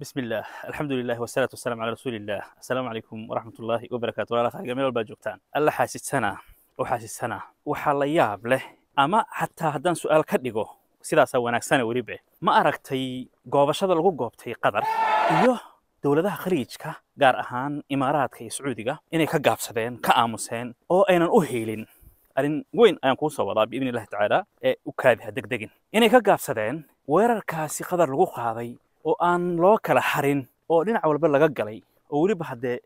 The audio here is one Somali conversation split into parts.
بسم الله الحمد لله والصلاة والسلام على رسول الله السلام عليكم ورحمة الله وبركاته والله خير جميل والباجوكتان الله حاسس سنة وحاسس سنة وحال ياب له أما حتى هدان سؤال كدقو سيدا سوى ناك سنة وريبع ما أرقتي قوبشة لغو قوبتي قدر إيوه دولة ده خريج كا غار أهان إمارات كي سعودية إني كا قابسة دين كا آموسين أو أينا أوهيلين أرين وين أيام كوسا وضع بإذن الله تعالى إيه وكابها دقين إني كا قابسة دين ويرر كاسي قدر لغو oo aan loo kala xarin oo dhinac walba laga galay oo weliba haddee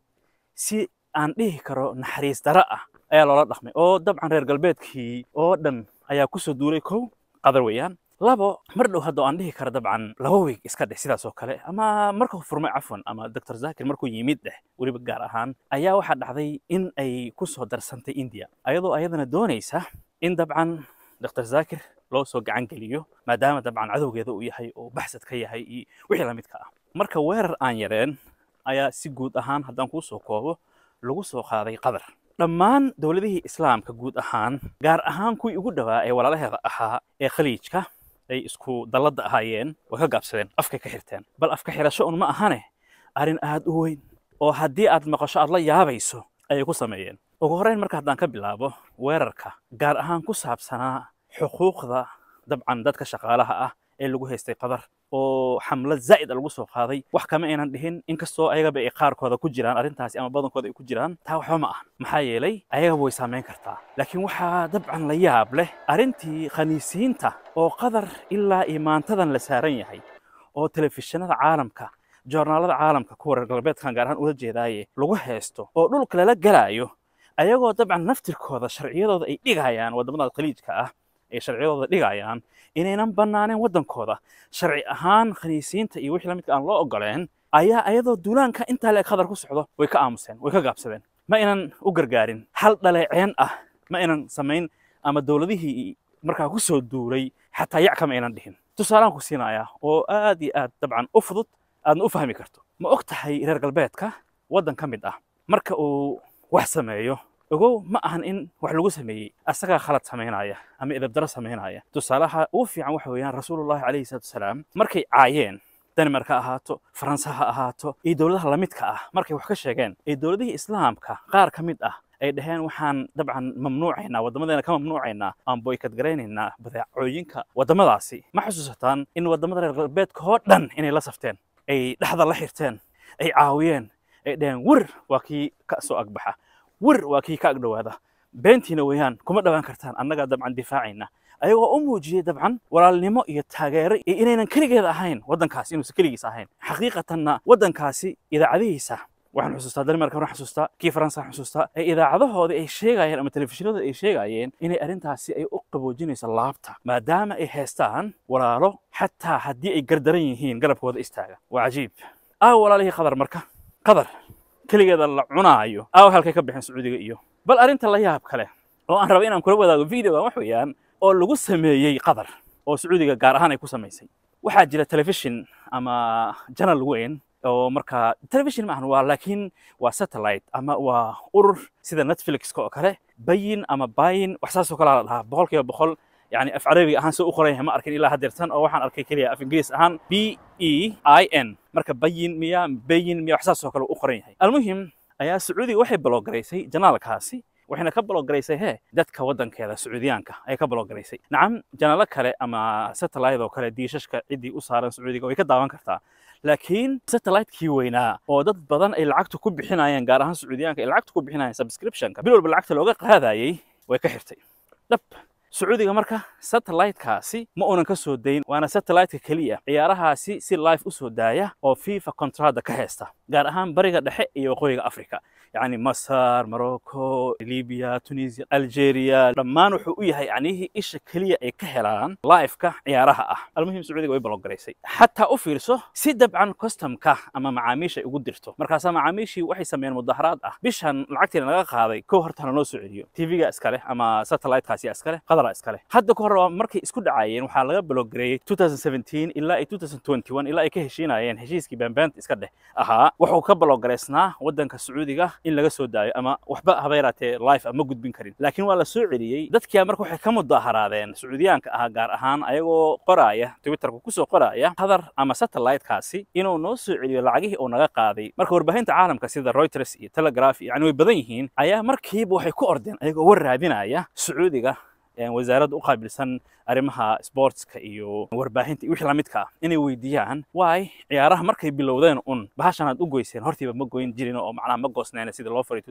si aan dhihi karo naxariis dara ah ayaa loola dhaqmay oo dabcan reer galbeedkii oo dhan ayaa kusoo duulay kow qadar weeyaan labo mar dhow hadda aan dhihi karo dabcan laba wiig iska dheh sidaas oo kale ama markuu furmay cafwan ama doctor zakir markuu yimid dheh weliba gaar ahaan ayaa waxaa dhacday in ay ku soo darsantay indiya ayadoo ayadana doonaysa in dabcan doctor zakir loo soo gacan geliyo maadaama dabcan cadowgeeda uu yahay oo baxsad ka yahay iyo wixii lamidka ah marka weerar aan yareen ayaa si guud ahaan haddaan kuu soo koobo lagu soo qaaday qadar dhammaan dowladihii islaamka guud ahaan gaar ahaan kuwii ugu dhowaa ee walaalaheeda ahaa ee khaliijka ay isku dallada ahaayeen way ka gaabsadeen afkay ka xirteen bal afka xirasho un ma ahane arrin aad u weyn oo haddii aad maqasho aad la yaabayso ayay ku sameeyeen ugu horreyn marka haddaan ka bilaabo weerarka gaar ahaan ku saabsanaa xuquuqda dabcan dadka shaqaalaha ah ee lagu haystay qatar oo xamlad zaa'id a ah lagu soo qaaday wax kama aynan dhihin inkastoo ayagaba ay qaarkooda ku jiraan arrintaasi ama badankooda ay ku jiraan taa waxba ma maxaa yeelay ayagaba way saamayn kartaa laakiin waxaa dabcan la yaab leh arrintii khaniisiinta oo qatar ilaa imaantadan la saaran yahay oo telefishinada caalamka joornaalada caalamka kuwa reer galbeedkan gaar ahaan ula jeedaaye lagu haysto oo dhulka lala galaayo ayagoo dabcan naftirkooda sharciyadooda ay dhigayaan waddamadaas khaliijka ah ay sharciyadooda dhigayaan inaynan bannaaneyn waddankooda sharci ahaan khaniisiinta iyo wixii lamidka aan loo ogoleen ayaa ayadoo duulaanka intaa leeg hadar ku socdo way ka aamuseen way ka gaabsadeen ma inan u gargaarin hal dhaleeceen ah ma inan samayn ama dowladihii markaa ku soo duulay xataa yac kama aynan dhihin tusaalaan ku siinayaa oo aad iyo aad dabcan u fudud aadna u fahmi karto ma og tahay reer galbeedka waddan ka mid ah marka uu wax sameeyo ogow ma ahan in wax lagu sameeyey asagaa khalad samaynaya ama edabdaro samaynaya tusaalaha ugu fiican waxa weeyaan rasuulullahi calayhi salatu wasalaam markay caayeen denmark ha ahaato faranse ha ahaato iyo dowladaha lamidka ah markay wax ka sheegeen ee dowladihii islaamka qaar ka mid ah ay dhaheen waxaan dabcan mamnuucaynaa waddamadeena ka mamnuucaynaa aan garaynaynaa badeecooyinka waddamadaasi ma xusuusataan in waddamada reer galbeedka oo dhan inay la safteen ay dhexda la xirteen ay caawiyeen ay dhaheen wir waa kii ka soo agbaxa wir waa kii ka ag dhowaada beentiina weeyaan kuma dhawaan kartaan annagaa dabcan difaacayna ayagoo u muujiyey dabcan walaalnimo iyo taageero iyo inaynan keligeed ahayn waddankaasi inuusan keligiis ahayn xaqiiqatanna waddankaasi idaacadihiisa waxaan xusuustaa danimarka waan xusuustaa kii faransa xusuustaa ee idaacadahoodii ay sheegayeen ama telefishinadooda ay sheegayeen inay arrintaasi ay u qaboojinayso laabta maadaama ay haystaan walaalo xataa haddii ay gardaran yihiin garabkooda istaaga waa cajiib ah walaalihii qadar marka qadar keligeeda la cunaayo aawa halkay ka bixeen sacuudiga iyo bal arrinta la yaab kale oo aan raba inaan kula wadaago videogan wax weeyaan oo lagu sameeyey qatar oo sacuudiga gaar ahaan ay ku samaysay waxaa jira telefishin ama janal weyn oo markaa telefishin maahan waa laakiin waa satellite ama waa urur sida netflix oo kale bayin ama bayin wax saas oo kale la dhahaa boqolkiiba boqol يعني اف عربي اهان سو اخرى ما اركن الا هدرتن او وحان اركي كليا اف انجليز اهان بي اي اي ان مركا بين ميا بين ميا وحساس سو كلو اخرى المهم ايا سعودي وحي بلوغريسي جنالك هاسي وحنا كبلو غريسي هي دتك ودن كيلا سعوديانكا اي كبلو غريسي نعم جنالك كالي اما ساتلايت او كالي ديششكا ايدي اسارن سعودي او كداوان كرتا لكن ساتلايت كي وينا او دد بدن اي لعقتو كوب بخينايان غار اهان سعوديانكا اي لعقتو كوب بخينايان سبسكريبشن بلول بلعقتو لوغا قهداي وي كحرتي لب sacuudiga marka satellitekaasi ma unan ka soo dayn waana satelliteka keliya ciyaarahaasi si life u soo daaya oo fifa kontrada ka haysta gaar ahaan bariga dhexe iyo waqooyiga africa yacni masar morocco libya tunisia algeria dhammaan wuxuu u yahay yacnihii isha keliya ay ka helaan lifeka ciyaaraha ah almuhim sacuudiga way baloogaraysay xataa u fiirso si dabcan customka ama macaamiisha ay ugu dirto markaasaa macaamiishii waxay sameeyeen mudaharaad ah bishan lacagtiina naga qaaday kow hortana noo soo celiyo tv-ga iskaleh ama satellitekaasiya iskaleh qadara iskaleh hadda ka hor markay isku dhacaayeen waxaa laga baloogareeyey ilaa ay ilaa ay ka heshiinayeen heshiiskii bambaanta iska dheh ahaa wuxuu ka balogaraysnaa waddanka sacuudiga in laga soo daayo ama waxba habeeraatee life ma gudbin karin laakiin waa la soo celiyey dadkia marka waxay ka mudaaharaadeen sacuudiyaanka ah gaar ahaan ayagoo qoraaya twitterka kusoo qoraaya hadar ama satellitekaasi inuu noo soo celiyo lacagihii uu naga qaaday marka warbaahinta caalamka sida reuters iyo telegraph yani way badan yihiin ayaa markiiba waxay ku ordeen ayagoo war raadinaya sacuudiga wasaaradda u qaabilsan arrimaha sportska iyo warbaahinta iyo wixii lamidka ah inay weydiiyaan waay ciyaaraha markay bilowdeen un bahashan u goyseen hortiiba ma goyn jirin oo macnaha ma goosneen sida loo faray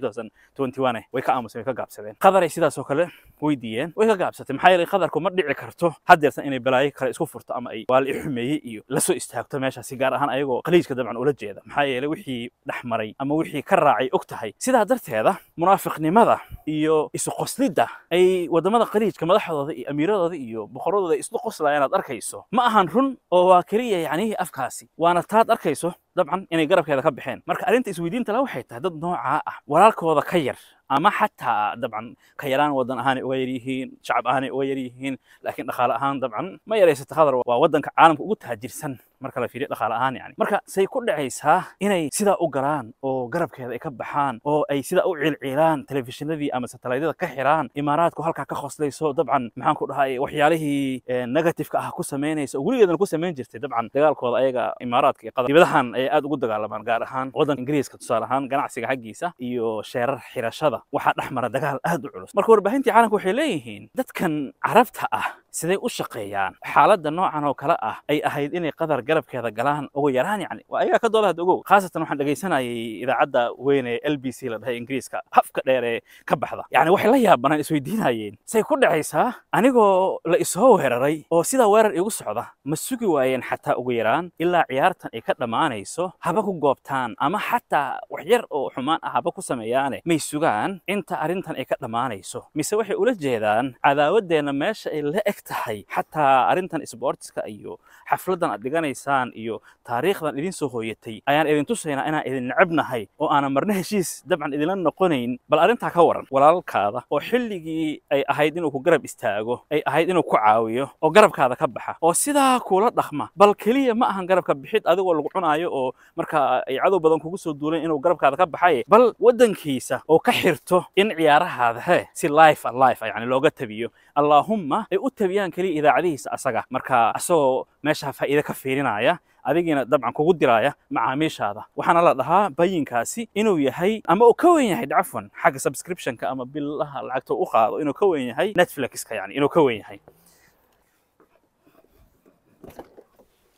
eh. way ka aamuseen way ka gaabsadeen qadaray sidaas kale weydiiyeen way ka gaabsatay maxaa yeelay qadarku ma dhici karto haddeertan inay balaayo kale isku furto ama ay waal i iyo lasoo soo istaagto meeshaasi gaar ahaan ayagoo khaliijka dabcan ula jeeda maxaa yeelay wixii dhex ama wixii ka raacay og tahay sidaa darteeda munaafiqnimada iyo isu qoslidda ay wadamada qaliij manhajka madaxdooda iyo amiiradooda iyo boqoradooda isdhuqosla inaad arkayso ma ahan run oo waa keliya yacnihii afkaasi waana taad arkayso dabcan inay garabkeeda ka baxeen marka arrinta isweydiinta waxay tahay dad noocaa ah walaalkooda ka yar ama xataa dabcan ka yaraan wadan ahaanay uga yaryihiin shacab ahaanay uga yaryihiin laakiin dhaqaale ahaan dabcan ma yaraysato qadar waa wadanka caalamka ugu taajirsan marka la fiiriyo dhaqaale ahaan yani marka say ku dhacaysaa inay sidaa u galaan oo garabkeeda ay ka baxaan oo ay sidaa u ciilciilaan telefishinadii ama satellaydyada ka xiraan imaaraadku halkaa ka khoslayso dabcan maxaan dhahay waxyaalihii eh, negatifeka ah ku samaynaysa oo weligeedana ku samayn jirtay dabcan dagaalkooda ayaga imaaraadka iyo qadar dibadahan ay aad ugu dagaalamaan gaar ahaan waddanka ingiriiska tusaale ahaan ganacsiga xaggiisa iyo sheerar xirashada waxaa dhex mara dagaal aad u culus marka warbaahintii caalamka waxay leeyihiin dadkan carabta ah siday u shaqeeyaan xaaladda noocan oo kale ah ay ahayd inay qatar garabkeeda galaan ugu yaraan yani waa ayagaa ka doola had ogow khaasatan waxaan dhegaysanayay idaacadda weyn ee l b c la dhahay ingiriiska hafka dheer ee ka baxda yacni waxay la yaabanaan isweydiinayeen say ku dhacaysaa anigoo la isoo weeraray oo sidaa weerar igu socda ma sugi waayeen xataa ugu yaraan ilaa ciyaartan ay ka dhammaanayso haba ku goobtaan ama xataa wax yar oo xumaan ah haba ku sameeyaane may sugaan inta arrintan ay ka dhammaanayso mise waxay ula jeedaan cadaawaddeenna meesha ay la eg تحي حتى أرنتن إسبورتس كأيو حفلة دن أدقان إيسان إيو تاريخ دن إذن سو هويتي أيان إذن تسينا أنا إذن عبنا هاي أو أنا مرنه شيس دبعا إذن لن نقونين بل أرنتا كورن ولا الكادة أو حلقي أي أهيدين أكو قرب إستاقو أي أهيدين وكو عاويو أو قرب كادة كبحة أو سيدا كولات دخما بل كلية ما أهن قرب كبحيت أدو والغعون آيو أو مركا عدو بدن كوكسو دولين إنو قرب كادة كبحة بل ودن كيسا أو كحرتو إن عيارة هذا هي سي لايف لايف يعني لو قد تبيو allaahumma ay u tabiyaan keliya idaacadihiisa asaga marka asagoo meesha faa'iide ka fiirinaya adigiina dabcan kugu diraya macaamiishaada waxaana la dhahaa bayinkaasi inuu yahay ama uu ka weyn yahay cafwan xagga subscriptionka ama billaha lacagta u qaado inuu ka weyn yahay netflixka yani inuu ka weyn yahay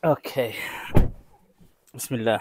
okay bismillah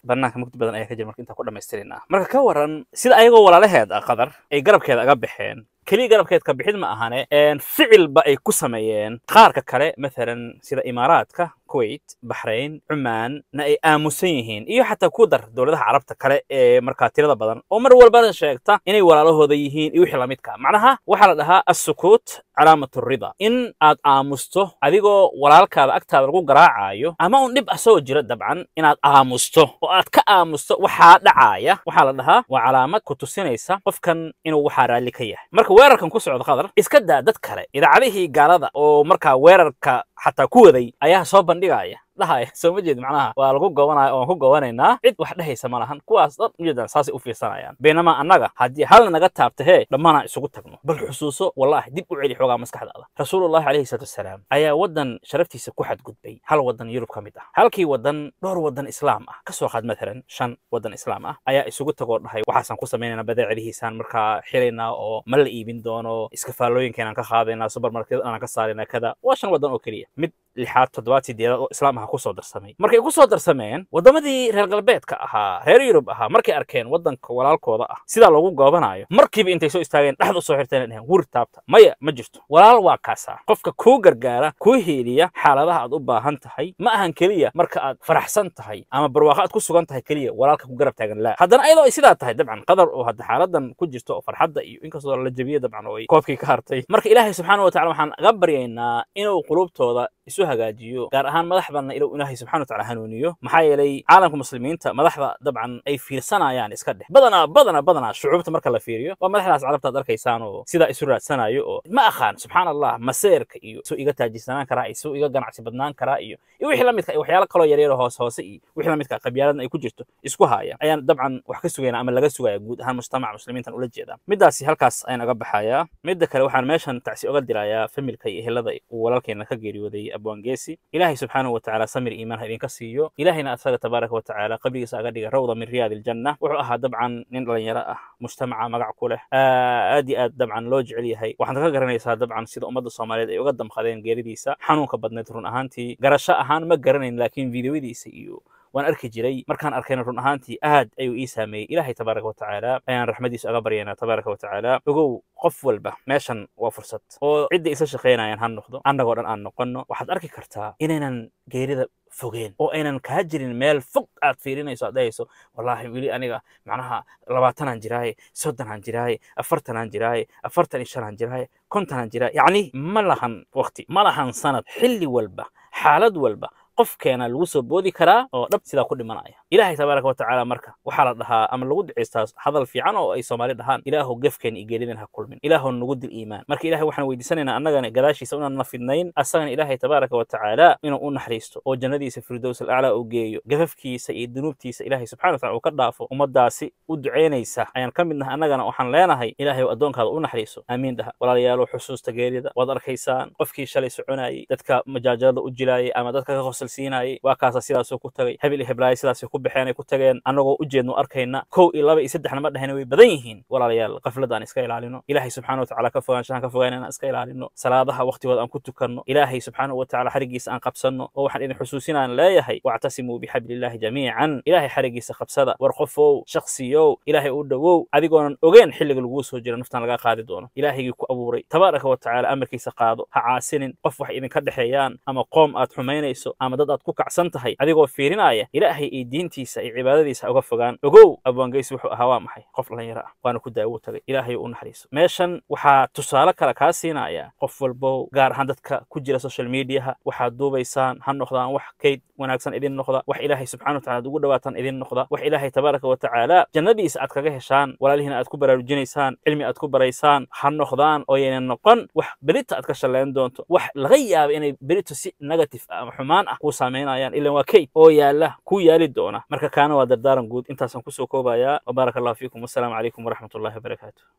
banaanka mugdi badan ayaa ka jira marka intaa ku dhamaystirina marka ka waran sida ayagoo walaalaheed qadar ay garabkeeda aga baxeen keliya ka bixid ma ahane ficilba ay ku sameeyeen qaarka kale maalan sida imaaraadka kuwait baxrain cumaan na ay aamusan yihiin iyo xataa ku dar dowladaha carabta kale ee markaa tirada badan oo mar walbana sheegta inay walaalahooda yihiin iyo wixii lamidka macnaha waxaa la dhahaa assukuut calaamatu rida in aad aamusto adigoo walaalkaada agtaada lagu garaacayo ama un dhib asagoo ah jira dabcan inaad aamusto oo aad ka aamusto waxaa dhacaya waxaa la dhahaa waa calaamad ku tusinaysa qofkan inuu waxaa raalli ka yahay marka weerarkan ku socda qadar iska daa dad kale idaacadihii gaalada oo markaa weerarka xataa ku waday ayaa soo bandhig video ആയ لهاي سومجيد معناها والغو قوانا وانغو قوانينا عيد واحد لهي سمالهان كواس دار مجيدا ساسي اوفي سانا يعني. بينما انغا هادي حال نغا تابته هي لمانا اسوقو تقنو بل حسوسو والله ديب وعيلي حوغا مسكح دادا رسول الله عليه الصلاة والسلام ايا ودن شرفتي سكو حد قد بي هل ودن يوروب كاميدا هل كي ودن دور ودن اسلام اه كسو خاد مثلا شان ودن اسلام اه ايا اسوقو تقور لهي وحاسان قوسا مينينا بدأ عليه سان مركا حيلينا او ملئي بن دونو اسكفالوين كينا كخابينا سوبر ماركت انا كسارينا كذا واشان ودن اوكريه مد لحات تدواتي ديال اسلامها waxaa ku soo darsamay markay ku soo darsameen waddamadii reer galbeedka ahaa reer yurub ahaa markay arkeen waddanka walaalkooda ah sidaa loogu goobanayo markiiba intay soo istaageen dhexda u soo xirteen dhaheen wir taabta maya ma jirto walaal waa kaasaa qofka kuu gargaara kuu hiiliya xaaladaha aad u baahan tahay ma ahan keliya marka aad faraxsan tahay ama barwaaqo aad ku sugan tahay keliya walaalka ku garab taagan laa haddana ayadoo ay sidaa tahay dabcan qadar oo hadda xaaladdan ku jirto oo farxadda iyo inkastoo la jebiya dabcan oo ay koobkii ka hartay marka ilaahay subxaana wa tacala waxaan aga baryaynaa inuu qulubtooda isu hagaajiyo gaar ahaan madax badna ilow ilaahay subxana wa tacala hanuuniyo maxaa yeelay caalamka muslimiinta madaxda dabcan ay fiirsanayaan iska dhex badanaa badanaa badanaa shucuubta marka la fiiriyo waa madaxdaas carabtaad arkaysaanoo sidaa isu raadsanayo oo ma aqaan subxaan allah maseerka iyo isu iga taajirsanaan karaa isu iga ganacsi badnaan karaa iyo iyo wixii lamidka iyo kaloo yaryaro hoose hoose iyo wixii lamidka qabyaaladna ay ku jirto isku haaya ayaan dabcan wax ka sugaynaa ama laga sugaya guud ahaan mujtamaca muslimiintan ula jeedaa middaasi halkaas ayaan aga baxayaa midda kale waxaan meeshan tacsi oga dirayaa familka iyo ehelada uu walaalkeena ka geeriyooday abwaangesi ilaahay subxaanahu watacaala samir iimaan ha idinka siiyo ilaahayna asaga tabaaraka watacaala qabrigiisa aga dhiga rawda min riyaadi aljanna wuxuu ahaa dabcan nin dhallinyaro ah mujtamaca ah, magac ku leh aad iyo aad dabcan loo jecel yahay waxaad ka garanaysaa dabcan sida ummadda soomaaliyeed ay uga damqadeen geeridiisa xanuunka badneed run ahaantii garasho ahaan ma garanayn laakiin videoyadiisa iyo waan arki jiray markaan arkayna run ahaantii aad ayuu ii saameeyey ilaahay tabaaraka watacaala ayaan raxmadiisa aga baryaynaa tabaaraka watacaala ogow qof walba meeshan waa fursad oo cidda isa shaqaynayaan ha noqdo annagoo dhan aan noqonno waxaad arki kartaa inaynan geerida fogeen oo aynan kaa jirin meel fog aad fiirinayso aad dhahayso wallaahi weli aniga macnaha labaatanaan jiraaye soddonaan jiraaye afartanaan jiraaye afartan iyo shanaan jiraaye kontanaan jiraa yacni ma lahan waqti ma lahan sanad xilli walba xaalad walba qof keena lagu soo boodi karaa oo dhab sidaa ku dhimanaya ilaahay tabaaraka watacaala marka waxaa la dhahaa ama lagu ducaystaa hadal fiican oo ay soomaali dhahaan ilaahow gefkeen iyo geeridan ha kulmin ilaahow nagu dil iimaan marka ilahay waxaan weydiisanaynaa annagana gadaashiisa inaanna fidnayn asagana ilaahay tabaaraka watacaala inuu u naxariisto oo jannadiisa firdows alaclaa uu geeyo gafafkiisa iyo dunuubtiisa ilaahay subxana watacala uu ka dhaafo ummaddaasi u ducaynaysa ayaan ka midnaha annagana waxaan leenahay ilaahay addoonkaada u naxariiso aamiin dhaha walaalayaalo xusuusta geerida waad arkaysaan qofkii shalay soconayey dadka majaajalada u jilaayay ama dadka ka qosalsiinayay waa kaasa sidaasuu ku tagay habil iyo heblaayo ku baxeen ay ku tageen annagoo u jeedno arkayna kow iyo laba iyo saddexna ma dhehayna way badan yihiin walaalayaal qafladda aan iska ilaalino ilaahay subxaana watacala ka fogaanshahan ka fogaan inaan iska ilaalino salaadaha wakhtigood aan ku tukanno ilaahay subxaanahu watacala xarigiisa aan qabsanno oo waxaan idin xusuusinaan leeyahay wactasimuu bixabliillaahi jamiican ilaahay xarigiisa qabsada war qofow shakhsiyow ilaahay u dhowow adigoonan ogeen xilliga laguu soo jira naftan lagaa qaadi doono ilaahaygii ku abuuray tabaaraka wa tacala amarkiisa qaado ha caasinin qof wax idinka dhexeeyaan ama qoom aad xumaynayso ama dad aad ku kacsan tahay adigoo fiirinaya ilaahay idiin diintiisa iyo cibaadadiisa uga fogaan ogow abwaangeys wuxuu ahaa waa maxay qof dhallinyaro ah waana ku daawo tagay ilaahay u naxariiso meeshan waxaa tusaale kale kaa siinaya qof walbo gaar ahaan dadka ku jira social mediaha waxaad duubaysaan ha noqdaan wax kayd wanaagsan idin noqda wax ilaahay subxana watacala ad ugu dhawaataan idin noqda wax ilaahay tabaaraka wa tacaala jannadiisa aad kaga heshaan walaalihiina aad ku baraarujinaysaan cilmi aad ku baraysaan ha noqdaan oo yayna noqon wax berita aad ka shalleen doonto wax laga yaaba inay berito si negative ah ama xumaan ah kuu samaynayaan ilan waa kayd oo yaalla kuu yaali doona doona marka kaana waa dardaaran guud intaasaan kusoo koobayaa wbaaraka allah fiikum wassalaamu calaykum waraxmat ullahi wabarakaatu